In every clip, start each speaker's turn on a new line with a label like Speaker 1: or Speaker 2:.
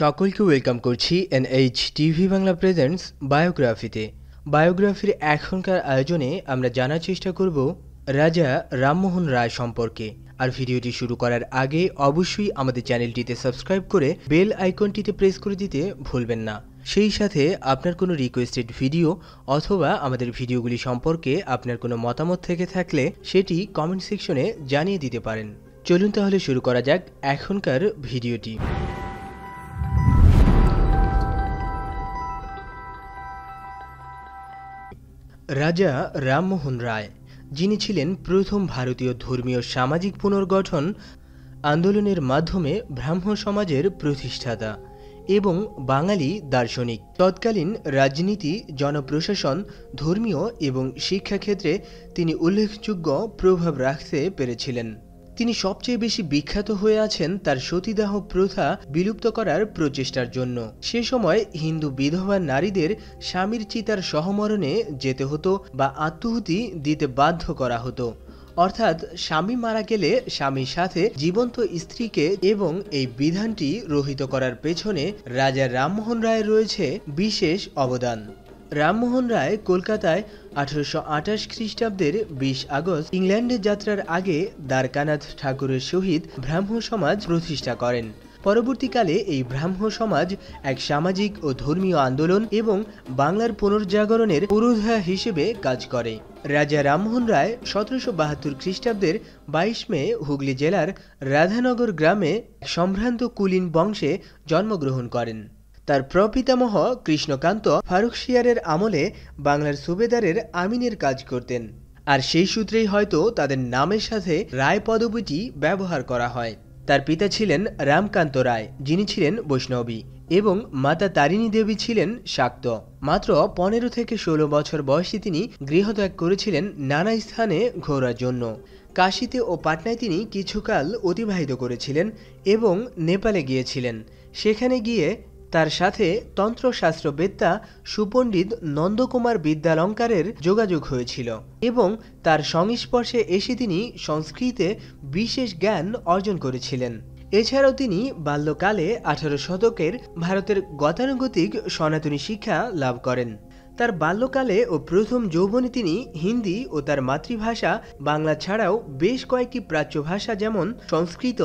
Speaker 1: সকলকে ওয়েলকাম করছি N H TV Bangla presents বায়োগ্রাফিতে বায়োগ্রাফির এখনকার আয়োজনে আমরা জানার চেষ্টা করব রাজা রামমোহন রায় সম্পর্কে আর ভিডিওটি শুরু করার আগে অবশ্যই আমাদের চ্যানেলটিতে সাবস্ক্রাইব করে বেল আইকনটিতে প্রেস করে দিতে ভুলবেন না সেই সাথে আপনার কোনো রিকোয়েস্টেড ভিডিও অথবা আমাদের ভিডিওগুলি সম্পর্কে আপনার কোনো মতামত থেকে থাকলে সেটি কমেন্ট সেকশনে জানিয়ে দিতে পারেন চলুন তাহলে শুরু করা যাক এখনকার ভিডিওটি রাজা রামমোহন রায় যিনি ছিলেন প্রথম ভারতীয় ধর্মীয় সামাজিক পুনর্গঠন আন্দোলনের মাধ্যমে ব্রাহ্ম সমাজের প্রতিষ্ঠাতা এবং বাঙালি দার্শনিক তৎকালীন রাজনীতি জনপ্রশাসন ধর্মীয় এবং শিক্ষাক্ষেত্রে তিনি উল্লেখযোগ্য প্রভাব রাখতে পেরেছিলেন তিনি সবচেয়ে বেশি বিখ্যাত হয়ে আছেন তার সতীদাহ প্রথা বিলুপ্ত করার প্রচেষ্টার জন্য সে সময় হিন্দু বিধবা নারীদের স্বামীর চিতার সহমরণে যেতে হতো বা আত্মহুতি দিতে বাধ্য করা হতো অর্থাৎ স্বামী মারা গেলে স্বামীর সাথে জীবন্ত স্ত্রীকে এবং এই বিধানটি রহিত করার পেছনে রাজা রামমোহন রায়ের রয়েছে বিশেষ অবদান রামমোহন রায় কলকাতায় আঠারোশো আঠাশ খ্রিস্টাব্দের বিশ আগস্ট ইংল্যান্ডে যাত্রার আগে দ্বারকানাথ ঠাকুরের সহিত ব্রাহ্ম সমাজ প্রতিষ্ঠা করেন পরবর্তীকালে এই ব্রাহ্ম সমাজ এক সামাজিক ও ধর্মীয় আন্দোলন এবং বাংলার পুনর্জাগরণের পুরোধা হিসেবে কাজ করে রাজা রামমোহন রায় সতেরোশো বাহাত্তর খ্রিস্টাব্দের বাইশ মে হুগলি জেলার রাধানগর গ্রামে সম্ভ্রান্ত কুলীন বংশে জন্মগ্রহণ করেন তার প্রপিতামহ কৃষ্ণকান্ত ফারুকশিয়ারের আমলে বাংলার সুবেদারের আমিনের কাজ করতেন আর সেই সূত্রেই হয়তো তাদের নামের সাথে রায় পদবীটি ব্যবহার করা হয় তার পিতা ছিলেন রামকান্ত রায় যিনি ছিলেন বৈষ্ণবী এবং মাতা তারিণী দেবী ছিলেন শাক্ত মাত্র পনেরো থেকে ষোলো বছর বয়সে তিনি গৃহত্যাগ করেছিলেন নানা স্থানে ঘোরার জন্য কাশিতে ও পাটনায় তিনি কিছুকাল অতিবাহিত করেছিলেন এবং নেপালে গিয়েছিলেন সেখানে গিয়ে তার সাথে তন্ত্রশাস্ত্রবেত্তা সুপণ্ডিত নন্দকুমার বিদ্যালঙ্কারের যোগাযোগ হয়েছিল এবং তার সংস্পর্শে এসে তিনি সংস্কৃতে বিশেষ জ্ঞান অর্জন করেছিলেন এছাড়াও তিনি বাল্যকালে আঠারো শতকের ভারতের গতানুগতিক সনাতনী শিক্ষা লাভ করেন তার বাল্যকালে ও প্রথম যৌবনে তিনি হিন্দি ও তার মাতৃভাষা বাংলা ছাড়াও বেশ কয়েকটি প্রাচ্য ভাষা যেমন সংস্কৃত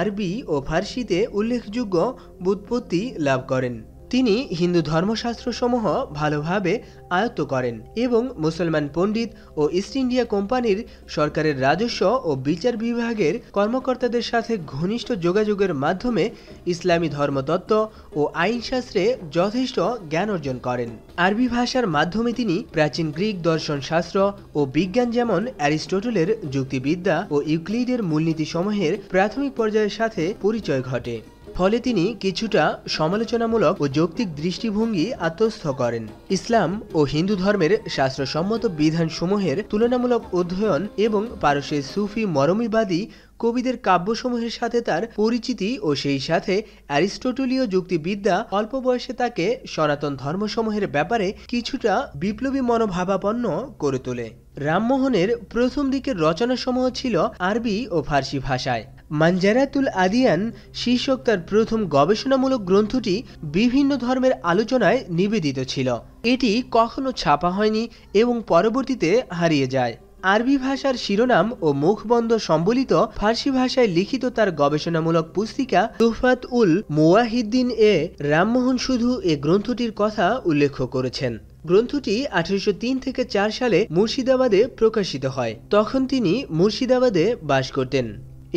Speaker 1: আরবি ও ফার্সিতে উল্লেখযোগ্য ব্যুৎপত্তি লাভ করেন তিনি হিন্দু ধর্মশাস্ত্রসমূহ ভালোভাবে আয়ত্ত করেন এবং মুসলমান পণ্ডিত ও ইস্ট ইন্ডিয়া কোম্পানির সরকারের রাজস্ব ও বিচার বিভাগের কর্মকর্তাদের সাথে ঘনিষ্ঠ যোগাযোগের মাধ্যমে ইসলামী ধর্মতত্ত্ব ও আইনশাস্ত্রে যথেষ্ট জ্ঞান অর্জন করেন আরবি ভাষার মাধ্যমে তিনি প্রাচীন গ্রিক দর্শনশাস্ত্র ও বিজ্ঞান যেমন অ্যারিস্টটলের যুক্তিবিদ্যা ও ইউক্লিডের মূলনীতিসমূহের প্রাথমিক পর্যায়ের সাথে পরিচয় ঘটে ফলে তিনি কিছুটা সমালোচনামূলক ও যৌক্তিক দৃষ্টিভঙ্গি আত্মস্থ করেন ইসলাম ও হিন্দু ধর্মের শাস্ত্রসম্মত বিধানসমূহের তুলনামূলক অধ্যয়ন এবং পারস্যের সুফি মরমিবাদী কবিদের কাব্যসমূহের সাথে তার পরিচিতি ও সেই সাথে অ্যারিস্টোটলীয় যুক্তিবিদ্যা অল্প বয়সে তাকে সনাতন ধর্মসমূহের ব্যাপারে কিছুটা বিপ্লবী মনোভাবাপন্ন করে তোলে রামমোহনের প্রথম দিকের রচনাসমূহ ছিল আরবি ও ফার্সি ভাষায় মানজারাতুল আদিয়ান শীর্ষক তার প্রথম গবেষণামূলক গ্রন্থটি বিভিন্ন ধর্মের আলোচনায় নিবেদিত ছিল এটি কখনো ছাপা হয়নি এবং পরবর্তীতে হারিয়ে যায় আরবি ভাষার শিরোনাম ও মুখবন্ধ সম্বলিত ফার্সি ভাষায় লিখিত তার গবেষণামূলক পুস্তিকা তুফাত উল মোয়াহিদ্দিন এ রামমোহন শুধু এ গ্রন্থটির কথা উল্লেখ করেছেন গ্রন্থটি আঠারোশো থেকে চার সালে মুর্শিদাবাদে প্রকাশিত হয় তখন তিনি মুর্শিদাবাদে বাস করতেন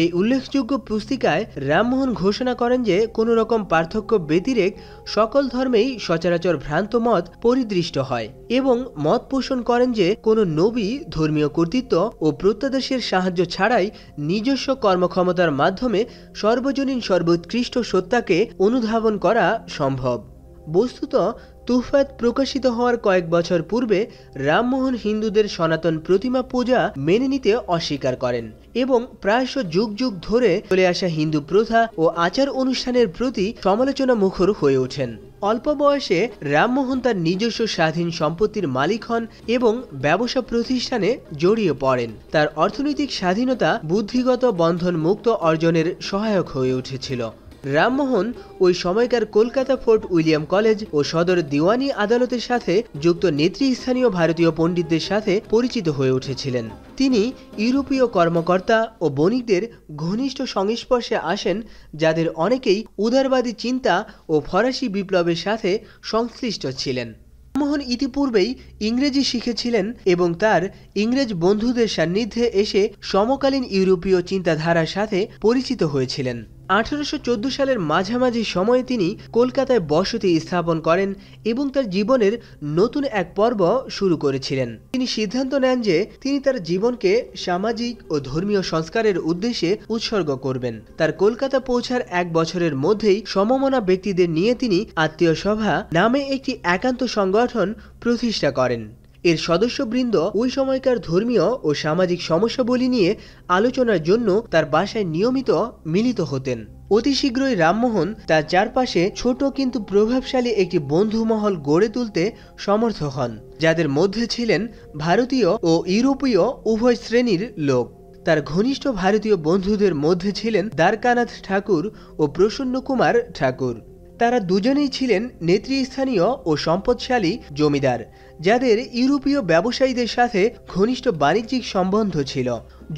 Speaker 1: এই উল্লেখযোগ্য পুস্তিকায় রামমোহন ঘোষণা করেন যে কোনো রকম পার্থক্য ব্যতিরেক সকল ধর্মেই সচরাচর ভ্রান্ত মত পরিদৃষ্ট হয় এবং মত পোষণ করেন যে কোন নবী ধর্মীয় কর্তৃত্ব ও প্রত্যাদেশের সাহায্য ছাড়াই নিজস্ব কর্মক্ষমতার মাধ্যমে সর্বজনীন সর্বোৎকৃষ্ট সত্তাকে অনুধাবন করা সম্ভব বস্তুত তুফাত প্রকাশিত হওয়ার কয়েক বছর পূর্বে রামমোহন হিন্দুদের সনাতন প্রতিমা পূজা মেনে নিতে অস্বীকার করেন এবং প্রায়শ যুগ যুগ ধরে চলে আসা হিন্দু প্রথা ও আচার অনুষ্ঠানের প্রতি সমালোচনা মুখর হয়ে ওঠেন অল্প বয়সে রামমোহন তার নিজস্ব স্বাধীন সম্পত্তির মালিক হন এবং ব্যবসা প্রতিষ্ঠানে জড়িয়ে পড়েন তার অর্থনৈতিক স্বাধীনতা বুদ্ধিগত বন্ধন মুক্ত অর্জনের সহায়ক হয়ে উঠেছিল রামমোহন ওই সময়কার কলকাতা ফোর্ট উইলিয়াম কলেজ ও সদর দিওয়ানি আদালতের সাথে যুক্ত নেতৃস্থানীয় ভারতীয় পণ্ডিতদের সাথে পরিচিত হয়ে উঠেছিলেন তিনি ইউরোপীয় কর্মকর্তা ও বণিকদের ঘনিষ্ঠ সংস্পর্শে আসেন যাদের অনেকেই উদারবাদী চিন্তা ও ফরাসি বিপ্লবের সাথে সংশ্লিষ্ট ছিলেন রামমোহন ইতিপূর্বেই ইংরেজি শিখেছিলেন এবং তার ইংরেজ বন্ধুদের সান্নিধ্যে এসে সমকালীন ইউরোপীয় চিন্তাধারার সাথে পরিচিত হয়েছিলেন ১৮১৪ সালের মাঝামাঝি সময়ে তিনি কলকাতায় বসতি স্থাপন করেন এবং তার জীবনের নতুন এক পর্ব শুরু করেছিলেন তিনি সিদ্ধান্ত নেন যে তিনি তার জীবনকে সামাজিক ও ধর্মীয় সংস্কারের উদ্দেশ্যে উৎসর্গ করবেন তার কলকাতা পৌঁছার এক বছরের মধ্যেই সমমনা ব্যক্তিদের নিয়ে তিনি আত্মীয় সভা নামে একটি একান্ত সংগঠন প্রতিষ্ঠা করেন এর সদস্যবৃন্দ ওই সময়কার ধর্মীয় ও সামাজিক সমস্যাবলী নিয়ে আলোচনার জন্য তার বাসায় নিয়মিত মিলিত হতেন অতি শীঘ্রই রামমোহন তার চারপাশে ছোট কিন্তু প্রভাবশালী একটি বন্ধুমহল গড়ে তুলতে সমর্থ হন যাদের মধ্যে ছিলেন ভারতীয় ও ইউরোপীয় উভয় শ্রেণীর লোক তার ঘনিষ্ঠ ভারতীয় বন্ধুদের মধ্যে ছিলেন দ্বারকানাথ ঠাকুর ও প্রসন্ন কুমার ঠাকুর তারা দুজনেই ছিলেন নেতৃস্থানীয় ও সম্পদশালী জমিদার যাদের ইউরোপীয় ব্যবসায়ীদের সাথে ঘনিষ্ঠ বাণিজ্যিক সম্বন্ধ ছিল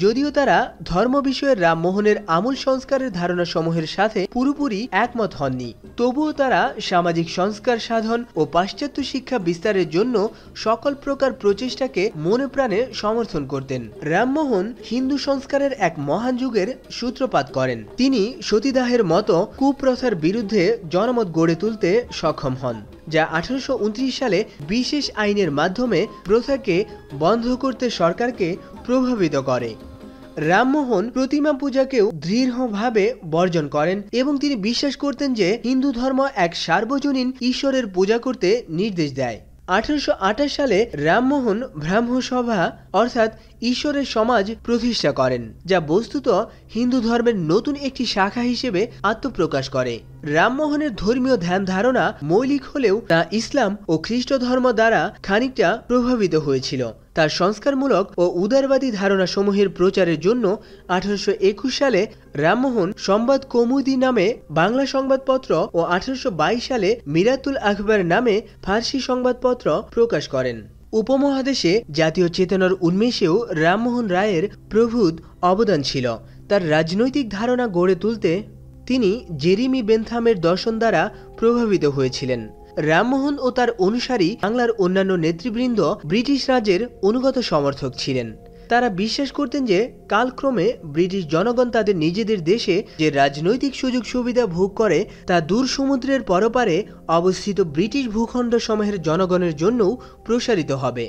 Speaker 1: যদিও তারা ধর্ম বিষয়ে রামমোহনের আমূল সংস্কারের ধারণা সমূহের সাথে পুরোপুরি একমত হননি তবুও তারা সামাজিক সংস্কার সাধন ও পাশ্চাত্য শিক্ষা বিস্তারের জন্য সকল প্রকার প্রচেষ্টাকে মনে প্রাণে সমর্থন করতেন রামমোহন হিন্দু সংস্কারের এক মহান যুগের সূত্রপাত করেন তিনি সতীদাহের মতো কুপ্রথার বিরুদ্ধে জনমত গড়ে তুলতে সক্ষম হন যা আঠারোশো সালে বিশেষ আইনের মাধ্যমে প্রথাকে বন্ধ করতে সরকারকে প্রভাবিত করে রামমোহন প্রতিমা পূজাকেও দৃঢ়ভাবে বর্জন করেন এবং তিনি বিশ্বাস করতেন যে হিন্দু ধর্ম এক সার্বজনীন ঈশ্বরের পূজা করতে নির্দেশ দেয় আঠারোশো সালে রামমোহন ব্রাহ্মসভা অর্থাৎ ঈশ্বরের সমাজ প্রতিষ্ঠা করেন যা বস্তুত হিন্দু ধর্মের নতুন একটি শাখা হিসেবে আত্মপ্রকাশ করে রামমোহনের ধর্মীয় ধ্যান ধারণা মৌলিক হলেও তা ইসলাম ও খ্রিস্ট ধর্ম দ্বারা খানিকটা প্রভাবিত হয়েছিল তার সংস্কারমূলক ও উদারবাদী ধারণাসমূহের প্রচারের জন্য আঠারোশো সালে রামমোহন সংবাদ কৌমুদি নামে বাংলা সংবাদপত্র ও আঠারোশো সালে মিরাতুল আখবার নামে ফার্সি সংবাদপত্র প্রকাশ করেন উপমহাদেশে জাতীয় চেতনার উন্মেষেও রামমোহন রায়ের প্রভূত অবদান ছিল তার রাজনৈতিক ধারণা গড়ে তুলতে তিনি জেরিমি বেনথামের দর্শন দ্বারা প্রভাবিত হয়েছিলেন রামমোহন ও তার অনুসারী বাংলার অন্যান্য নেতৃবৃন্দ ব্রিটিশ রাজের অনুগত সমর্থক ছিলেন তারা বিশ্বাস করতেন যে কালক্রমে ব্রিটিশ জনগণ তাদের নিজেদের দেশে যে রাজনৈতিক সুযোগ সুবিধা ভোগ করে তা দূর সমুদ্রের পরপারে অবস্থিত ব্রিটিশ ভূখণ্ড সমূহের জনগণের জন্যও প্রসারিত হবে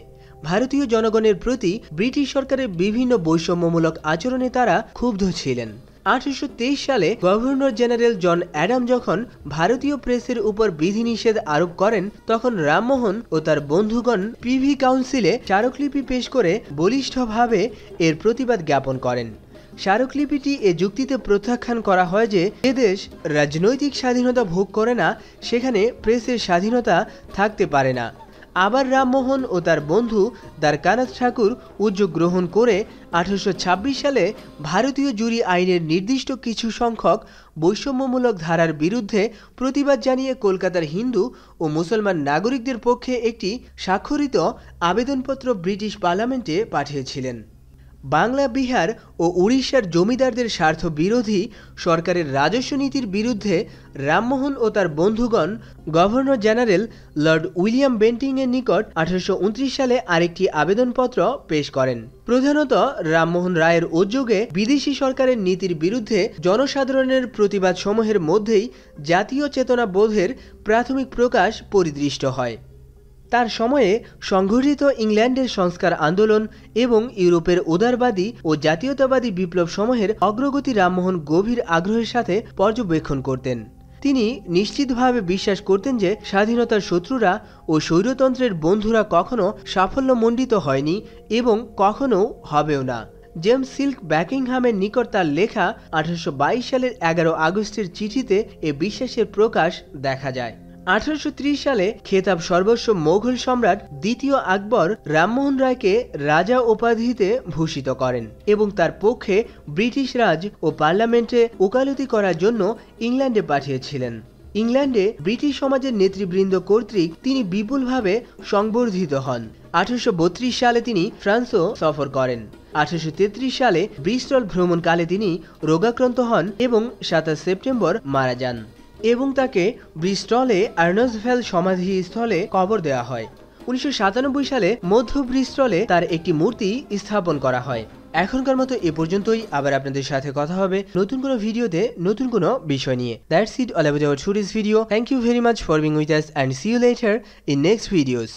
Speaker 1: ভারতীয় জনগণের প্রতি ব্রিটিশ সরকারের বিভিন্ন বৈষম্যমূলক আচরণে তারা ক্ষুব্ধ ছিলেন আঠারোশো সালে গভর্নর জেনারেল জন অ্যাডাম যখন ভারতীয় প্রেসের উপর বিধিনিষেধ আরোপ করেন তখন রামমোহন ও তার বন্ধুগণ প্রিভি কাউন্সিলে স্মারকলিপি পেশ করে বলিষ্ঠভাবে এর প্রতিবাদ জ্ঞাপন করেন স্মারকলিপিটি এ যুক্তিতে প্রত্যাখ্যান করা হয় যে যে দেশ রাজনৈতিক স্বাধীনতা ভোগ করে না সেখানে প্রেসের স্বাধীনতা থাকতে পারে না আবার রামমোহন ও তার বন্ধু দ্বারকানাথ ঠাকুর উদ্যোগ গ্রহণ করে আঠারোশো সালে ভারতীয় জুরি আইনের নির্দিষ্ট কিছু সংখ্যক বৈষম্যমূলক ধারার বিরুদ্ধে প্রতিবাদ জানিয়ে কলকাতার হিন্দু ও মুসলমান নাগরিকদের পক্ষে একটি স্বাক্ষরিত আবেদনপত্র ব্রিটিশ পার্লামেন্টে পাঠিয়েছিলেন বাংলা বিহার ও উড়িষ্যার জমিদারদের স্বার্থ বিরোধী সরকারের রাজস্ব নীতির বিরুদ্ধে রামমোহন ও তার বন্ধুগণ গভর্নর জেনারেল লর্ড উইলিয়াম বেন্টিংয়ের নিকট আঠারোশো সালে আরেকটি আবেদনপত্র পেশ করেন প্রধানত রামমোহন রায়ের উদ্যোগে বিদেশি সরকারের নীতির বিরুদ্ধে জনসাধারণের প্রতিবাদ সমূহের মধ্যেই জাতীয় চেতনা বোধের প্রাথমিক প্রকাশ পরিদৃষ্ট হয় তার সময়ে সংঘটিত ইংল্যান্ডের সংস্কার আন্দোলন এবং ইউরোপের উদারবাদী ও জাতীয়তাবাদী বিপ্লব সমূহের অগ্রগতি রামমোহন গভীর আগ্রহের সাথে পর্যবেক্ষণ করতেন তিনি নিশ্চিতভাবে বিশ্বাস করতেন যে স্বাধীনতার শত্রুরা ও স্বৈরতন্ত্রের বন্ধুরা কখনো সাফল্যমণ্ডিত হয়নি এবং কখনো হবেও না জেমস সিল্ক ব্যাকিংহামের নিকট তার লেখা আঠারোশো সালের এগারো আগস্টের চিঠিতে এ বিশ্বাসের প্রকাশ দেখা যায় আঠারোশো সালে খেতাব সর্বস্ব মোঘল সম্রাট দ্বিতীয় আকবর রামমোহন রায়কে রাজা উপাধিতে ভূষিত করেন এবং তার পক্ষে ব্রিটিশ রাজ ও পার্লামেন্টে ওকালতি করার জন্য ইংল্যান্ডে পাঠিয়েছিলেন ইংল্যান্ডে ব্রিটিশ সমাজের নেতৃবৃন্দ কর্তৃক তিনি বিপুলভাবে সংবর্ধিত হন আঠারোশো সালে তিনি ফ্রান্সও সফর করেন আঠারোশো সালে ব্রিস্টল ভ্রমণকালে তিনি রোগাক্রান্ত হন এবং সাতাশ সেপ্টেম্বর মারা যান এবং তাকে ব্রিস্টলে সমাধি স্থলে কবর দেওয়া হয় উনিশশো সালে মধ্য ব্রিস্টলে তার একটি মূর্তি স্থাপন করা হয় এখনকার মতো এ পর্যন্তই আবার আপনাদের সাথে কথা হবে নতুন কোনো ভিডিওতে নতুন কোনো বিষয় নিয়ে that's it all about our today's video thank you very much for being with us and see you later in next videos